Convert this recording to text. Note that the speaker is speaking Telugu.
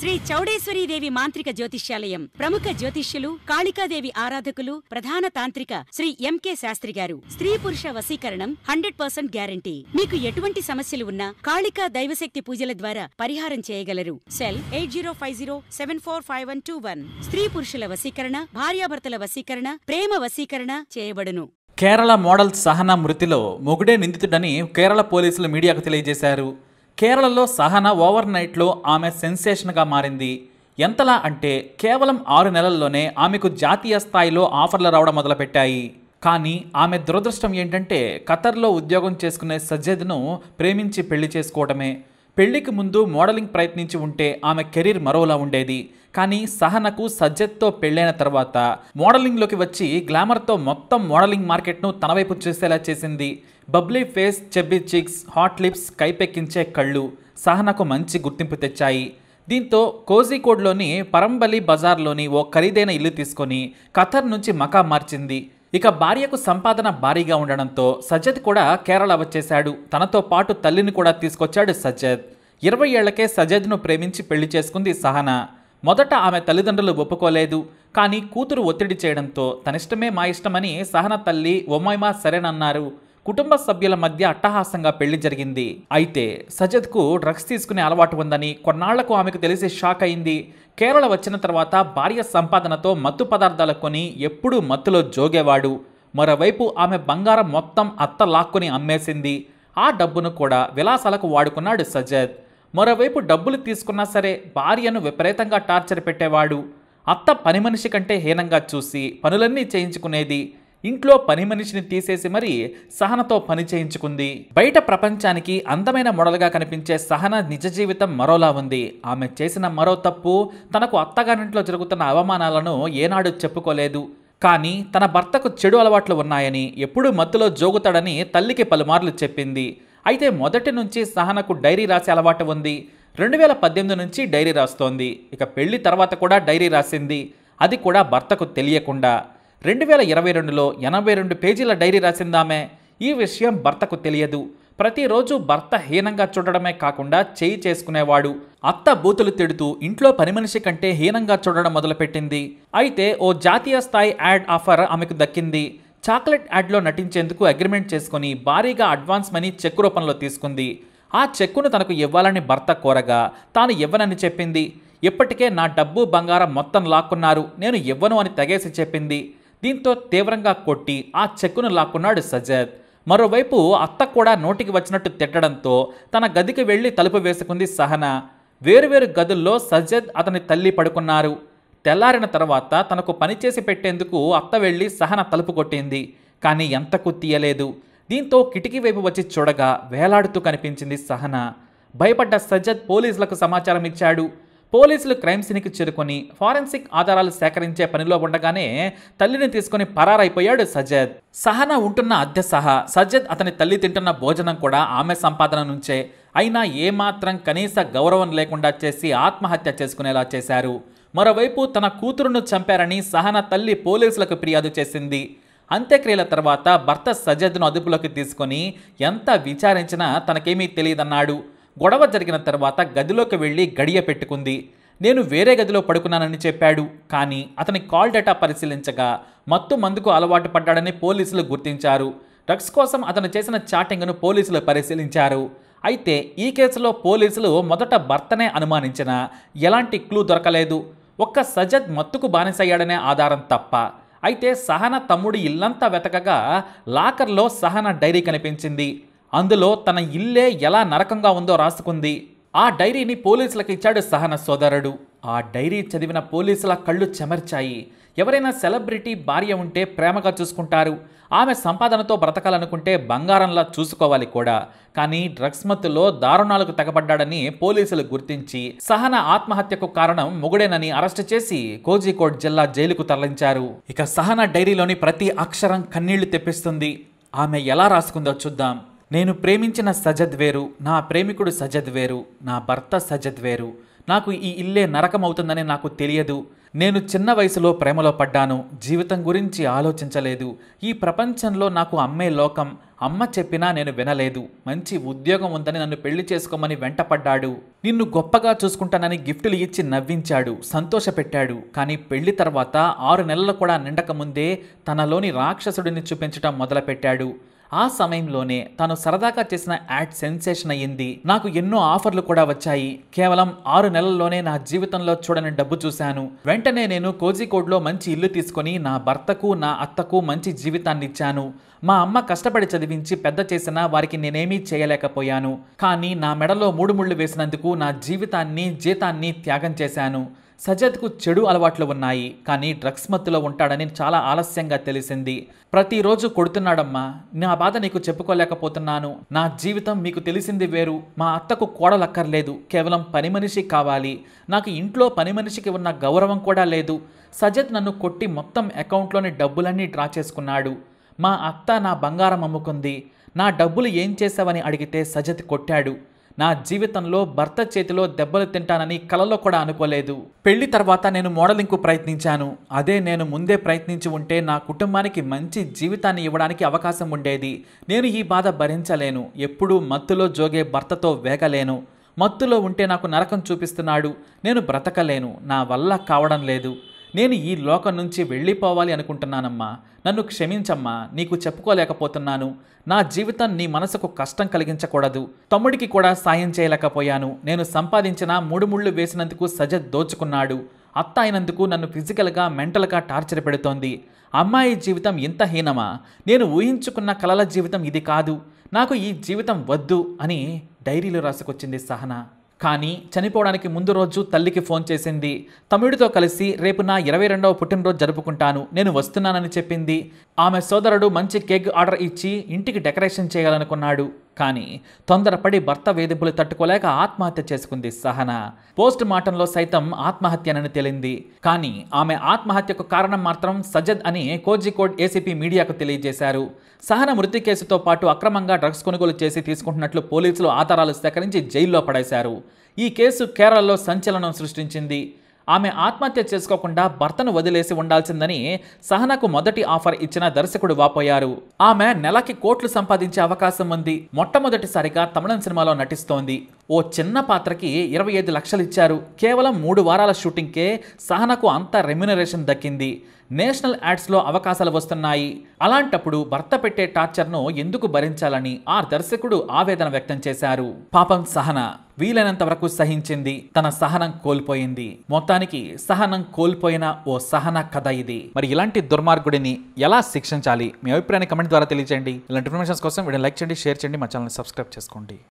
శ్రీ చౌడేశ్వరీదేవి మాంత్రిక జ్యోతిష్యాలయం ప్రముఖ జ్యోతిష్యులు కాళికాదేవి ఆరాధకులు ప్రధాన తాంత్రిక శ్రీ ఎంకే శాస్త్రి గారు స్త్రీ పురుష వశీకరణం హండ్రెడ్ పర్సెంట్ గ్యారంటీ మీకు ఎటువంటి సమస్యలు ఉన్నా కాళికా దైవశక్తి పూజల ద్వారా పరిహారం చేయగలరు cell eight zero five zero seven four five one two one స్త్రీ పురుషుల వశీకరణ భార్యాభర్తల వశీకరణ ప్రేమ వశీకరణ చేయబడును కేరళ మోడల్ సహనా మృతిలో మొగుడే నిందితుడని కేరళ పోలీసులు మీడియాకు తెలియజేశారు కేరళలో సహన ఓవర్ నైట్లో ఆమె సెన్సేషన్గా మారింది ఎంతలా అంటే కేవలం ఆరు నెలల్లోనే ఆమెకు జాతీయ స్థాయిలో ఆఫర్లు రావడం మొదలుపెట్టాయి కానీ ఆమె దురదృష్టం ఏంటంటే ఖతర్లో ఉద్యోగం చేసుకునే సజ్జద్ను ప్రేమించి పెళ్లి చేసుకోవడమే పెళ్లికి ముందు మోడలింగ్ ప్రయత్నించి ఉంటే ఆమె కెరీర్ మరోలా ఉండేది కానీ సహనకు సజ్జత్తో పెళ్ళైన తర్వాత మోడలింగ్లోకి వచ్చి గ్లామర్తో మొత్తం మోడలింగ్ మార్కెట్ను తనవైపు చేసేలా చేసింది bubbly face chubby cheeks hot lips కైపెక్కించే కళ్ళు సహనకు మంచి గుర్తింపు తెచ్చాయి దీంతో కోజికోడ్లోని పరంబలి బజార్లోని ఓ ఖరీదైన ఇల్లు తీసుకొని ఖతర్ నుంచి మకా మార్చింది ఇక భార్యకు సంపాదన భారీగా ఉండడంతో సజ్జద్ కూడా కేరళ వచ్చేశాడు తనతో పాటు తల్లిని కూడా తీసుకొచ్చాడు సజ్జద్ ఇరవై ఏళ్లకే సజ్జద్ను ప్రేమించి పెళ్లి చేసుకుంది సహనా మొదట ఆమె తల్లిదండ్రులు ఒప్పుకోలేదు కానీ కూతురు ఒత్తిడి చేయడంతో తనిష్టమే మా ఇష్టమని సహన తల్లి ఒమ్మాయిమా సరేనన్నారు కుటుంబ సభ్యుల మధ్య అట్టహాసంగా పెళ్లి జరిగింది అయితే సజద్కు డ్రగ్స్ తీసుకునే అలవాటు ఉందని కొన్నాళ్లకు ఆమెకు తెలిసి షాక్ అయింది కేరళ వచ్చిన తర్వాత భార్య సంపాదనతో మత్తు పదార్థాలు కొని ఎప్పుడూ మత్తులో జోగేవాడు మరోవైపు ఆమె బంగారం మొత్తం అత్త లాక్కుని అమ్మేసింది ఆ డబ్బును కూడా విలాసాలకు వాడుకున్నాడు సజద్ మరోవైపు డబ్బులు తీసుకున్నా సరే భార్యను విపరీతంగా టార్చర్ పెట్టేవాడు అత్త పని మనిషి కంటే హీనంగా చూసి పనులన్నీ చేయించుకునేది ఇంట్లో పని మనిషిని తీసేసి మరీ సహనతో పని చేయించుకుంది బయట ప్రపంచానికి అందమైన మోడల్గా కనిపించే సహన నిజ జీవితం మరోలా ఉంది ఆమె చేసిన మరో తప్పు తనకు అత్తగారింట్లో జరుగుతున్న అవమానాలను ఏనాడు చెప్పుకోలేదు కానీ తన భర్తకు చెడు అలవాట్లు ఉన్నాయని ఎప్పుడూ మత్తులో జోగుతాడని తల్లికి పలుమార్లు చెప్పింది అయితే మొదటి నుంచి సహనకు డైరీ రాసే అలవాటు ఉంది రెండు వేల పద్దెనిమిది నుంచి డైరీ రాస్తోంది ఇక పెళ్లి తర్వాత కూడా డైరీ రాసింది అది కూడా భర్తకు తెలియకుండా రెండు వేల ఇరవై రెండులో ఎనభై రెండు పేజీల డైరీ రాసిందామే ఈ విషయం భర్తకు తెలియదు ప్రతిరోజు భర్త హీనంగా చూడడమే కాకుండా చేయి చేసుకునేవాడు అత్త బూతులు తిడుతూ ఇంట్లో పని మనిషి కంటే హీనంగా చూడడం మొదలుపెట్టింది అయితే ఓ జాతీయ స్థాయి యాడ్ ఆఫర్ ఆమెకు దక్కింది చాక్లెట్ యాడ్లో నటించేందుకు అగ్రిమెంట్ చేసుకుని భారీగా అడ్వాన్స్ మనీ చెక్ రూపంలో తీసుకుంది ఆ చెక్కును తనకు ఇవ్వాలని భర్త కోరగా తాను ఇవ్వనని చెప్పింది ఇప్పటికే నా డబ్బు బంగారం మొత్తం లాక్కున్నారు నేను ఇవ్వను అని తెగేసి చెప్పింది దీంతో తీవ్రంగా కొట్టి ఆ చెక్కును లాక్కున్నాడు సజ్జద్ మరోవైపు అత్త కూడా నోటికి వచ్చినట్టు తిట్టడంతో తన గదికి వెళ్ళి తలుపు వేసుకుంది సహన వేరువేరు గదుల్లో సజ్జద్ అతని తల్లి పడుకున్నారు తెల్లారిన తర్వాత తనకు పనిచేసి పెట్టేందుకు అత్త వెళ్ళి సహన తలుపు కొట్టింది కానీ ఎంతకు తీయలేదు దీంతో కిటికీ వైపు వచ్చి చూడగా వేలాడుతూ కనిపించింది సహన భయపడ్డ సజ్జద్ పోలీసులకు సమాచారం ఇచ్చాడు పోలీసులు క్రైమ్ సీన్కి చేరుకొని ఫారెన్సిక్ ఆధారాలు సేకరించే పనిలో ఉండగానే తల్లిని తీసుకుని పరారైపోయాడు సజ్జద్ సహనా ఉంటున్న అద్దె సహా సజ్జద్ అతని తల్లి తింటున్న భోజనం కూడా ఆమె సంపాదన నుంచే అయినా ఏమాత్రం కనీస గౌరవం లేకుండా చేసి ఆత్మహత్య చేసుకునేలా చేశారు మరోవైపు తన కూతురును చంపారని సహన తల్లి పోలీసులకు ఫిర్యాదు చేసింది అంత్యక్రియల తర్వాత భర్త సజ్జద్ను అదుపులోకి తీసుకొని ఎంత విచారించినా తనకేమీ తెలియదన్నాడు గొడవ జరిగిన తర్వాత గదిలోకి వెళ్ళి గడియ పెట్టుకుంది నేను వేరే గదిలో పడుకున్నానని చెప్పాడు కానీ అతని కాల్ డేటా పరిశీలించగా మత్తు మందుకు అలవాటు పడ్డాడని పోలీసులు గుర్తించారు డ్రగ్స్ కోసం అతను చేసిన చాటింగ్ను పోలీసులు పరిశీలించారు అయితే ఈ కేసులో పోలీసులు మొదట భర్తనే అనుమానించిన ఎలాంటి క్లూ దొరకలేదు ఒక్క సజద్ మత్తుకు బానిసయ్యాడనే ఆధారం తప్ప అయితే సహన తమ్ముడి ఇల్లంతా వెతకగా లాకర్లో సహన డైరీ కనిపించింది అందులో తన ఇల్లే ఎలా నరకంగా ఉందో రాసుకుంది ఆ డైరీని పోలీసులకు ఇచ్చాడు సహన సోదరుడు ఆ డైరీ చదివిన పోలీసుల కళ్ళు చెమర్చాయి ఎవరైనా సెలబ్రిటీ భార్య ఉంటే ప్రేమగా చూసుకుంటారు ఆమె సంపాదనతో బ్రతకాలనుకుంటే బంగారంలా చూసుకోవాలి కూడా కానీ డ్రగ్స్ మత్తులో దారుణాలకు తెగబడ్డాడని పోలీసులు గుర్తించి సహన ఆత్మహత్యకు కారణం మొగుడేనని అరెస్టు చేసి కోజికోడ్ జిల్లా జైలుకు తరలించారు ఇక సహన డైరీలోని ప్రతి అక్షరం కన్నీళ్లు తెప్పిస్తుంది ఆమె ఎలా రాసుకుందో చూద్దాం నేను ప్రేమించిన సజద్ వేరు నా ప్రేమికుడు సజద్ వేరు నా భర్త సజద్ వేరు నాకు ఈ ఇల్లే నరకం అవుతుందని నాకు తెలియదు నేను చిన్న వయసులో ప్రేమలో పడ్డాను జీవితం గురించి ఆలోచించలేదు ఈ ప్రపంచంలో నాకు అమ్మే లోకం అమ్మ చెప్పినా నేను వినలేదు మంచి ఉద్యోగం ఉందని నన్ను పెళ్లి చేసుకోమని వెంటపడ్డాడు నిన్ను గొప్పగా చూసుకుంటానని గిఫ్టులు ఇచ్చి నవ్వించాడు సంతోషపెట్టాడు కానీ పెళ్లి తర్వాత ఆరు నెలలు కూడా నిండకముందే తనలోని రాక్షసుడిని చూపించటం మొదలుపెట్టాడు ఆ సమయంలోనే తాను సరదాగా చేసిన యాడ్ సెన్సేషన్ అయ్యింది నాకు ఎన్నో ఆఫర్లు కూడా వచ్చాయి కేవలం ఆరు నెలల్లోనే నా జీవితంలో చూడని డబ్బు చూశాను వెంటనే నేను కోజికోడ్లో మంచి ఇల్లు తీసుకొని నా భర్తకు నా అత్తకు మంచి జీవితాన్ని ఇచ్చాను మా అమ్మ కష్టపడి చదివించి పెద్ద చేసినా వారికి నేనేమీ చేయలేకపోయాను కానీ నా మెడలో మూడు ముళ్ళు వేసినందుకు నా జీవితాన్ని జీతాన్ని త్యాగం చేశాను సజద్కు చెడు అలవాట్లు ఉన్నాయి కానీ డ్రగ్స్ మత్తులో ఉంటాడని చాలా ఆలస్యంగా తెలిసింది ప్రతిరోజు కొడుతున్నాడమ్మా నా బాధ నీకు చెప్పుకోలేకపోతున్నాను నా జీవితం మీకు తెలిసింది వేరు మా అత్తకు కోడలక్కర్లేదు కేవలం పని మనిషి కావాలి నాకు ఇంట్లో పని మనిషికి ఉన్న గౌరవం కూడా లేదు సజత్ నన్ను కొట్టి మొత్తం అకౌంట్లోని డబ్బులన్నీ డ్రా చేసుకున్నాడు మా అత్త నా బంగారం అమ్ముకుంది నా డబ్బులు ఏం చేశావని అడిగితే సజత్ కొట్టాడు నా జీవితంలో భర్త చేతిలో దెబ్బలు తింటానని కలలో కూడా అనుకోలేదు పెళ్లి తర్వాత నేను మోడలింగ్కు ప్రయత్నించాను అదే నేను ముందే ప్రయత్నించి ఉంటే నా కుటుంబానికి మంచి జీవితాన్ని ఇవ్వడానికి అవకాశం ఉండేది నేను ఈ బాధ భరించలేను ఎప్పుడూ మత్తులో జోగే భర్తతో వేగలేను మత్తులో ఉంటే నాకు నరకం చూపిస్తున్నాడు నేను బ్రతకలేను నా వల్ల కావడం లేదు నేను ఈ లోకం నుంచి వెళ్ళిపోవాలి అనుకుంటున్నానమ్మా నన్ను క్షమించమ్మా నీకు చెప్పుకోలేకపోతున్నాను నా జీవితం నీ మనసుకు కష్టం కలిగించకూడదు తమ్ముడికి కూడా సాయం చేయలేకపోయాను నేను సంపాదించిన మూడు ముళ్ళు వేసినందుకు సజద్ దోచుకున్నాడు అత్త అయినందుకు నన్ను ఫిజికల్గా మెంటల్గా టార్చర్ పెడుతోంది అమ్మాయి జీవితం ఇంత హీనమా నేను ఊహించుకున్న కలల జీవితం ఇది కాదు నాకు ఈ జీవితం వద్దు అని డైరీలో రాసుకొచ్చింది సహనా కానీ చనిపోవడానికి ముందు రోజు తల్లికి ఫోన్ చేసింది తమ్ముడితో కలిసి రేపు నా ఇరవై రెండవ పుట్టినరోజు జరుపుకుంటాను నేను వస్తున్నానని చెప్పింది ఆమె సోదరుడు మంచి కేక్ ఆర్డర్ ఇచ్చి ఇంటికి డెకరేషన్ చేయాలనుకున్నాడు కానీ తొందరపడి భర్త వేధింపులు తట్టుకోలేక ఆత్మహత్య చేసుకుంది సహనా పోస్ట్ మార్టంలో సైతం ఆత్మహత్యనని తేలింది కానీ ఆమె ఆత్మహత్యకు కారణం మాత్రం సజద్ అని కోజికోడ్ ఏసీపీ మీడియాకు తెలియజేశారు సహన మృతి కేసుతో పాటు అక్రమంగా డ్రగ్స్ కొనుగోలు చేసి తీసుకుంటున్నట్లు పోలీసులు ఆధారాలు సేకరించి జైల్లో పడేశారు ఈ కేసు కేరళలో సంచలనం సృష్టించింది ఆమె ఆత్మహత్య చేసుకోకుండా భర్తను వదిలేసి ఉండాల్సిందని సహనకు మొదటి ఆఫర్ ఇచ్చిన దర్శకుడు వాపోయారు ఆమె నెలకి కోట్లు సంపాదించే అవకాశం ఉంది మొట్టమొదటిసారిగా తమిళం సినిమాలో నటిస్తోంది ఓ చిన్న పాత్రకి ఇరవై ఐదు లక్షలు ఇచ్చారు కేవలం మూడు వారాల షూటింగ్కే సహనకు అంత రెమ్యునరేషన్ దక్కింది నేషనల్ యాడ్స్లో అవకాశాలు వస్తున్నాయి అలాంటప్పుడు భర్త పెట్టే టార్చర్ను ఎందుకు భరించాలని ఆ దర్శకుడు ఆవేదన వ్యక్తం చేశారు పాపం సహన వీలైనంత వరకు సహించింది తన సహనం కోల్పోయింది మొత్తానికి సహనం కోల్పోయిన ఓ సహన కథ ఇది మరి ఇలాంటి దుర్మార్గుడిని ఎలా శిక్షించాలి మీ అభిప్రాయాన్ని కమెంట్ ద్వారా తెలియజేయండి ఇలాంటి ఇన్ఫర్మేషన్స్ కోసం వీడియో లైక్ చేయండి షేర్ చేయండి మా ఛానల్ని సబ్స్క్రైబ్ చేసుకోండి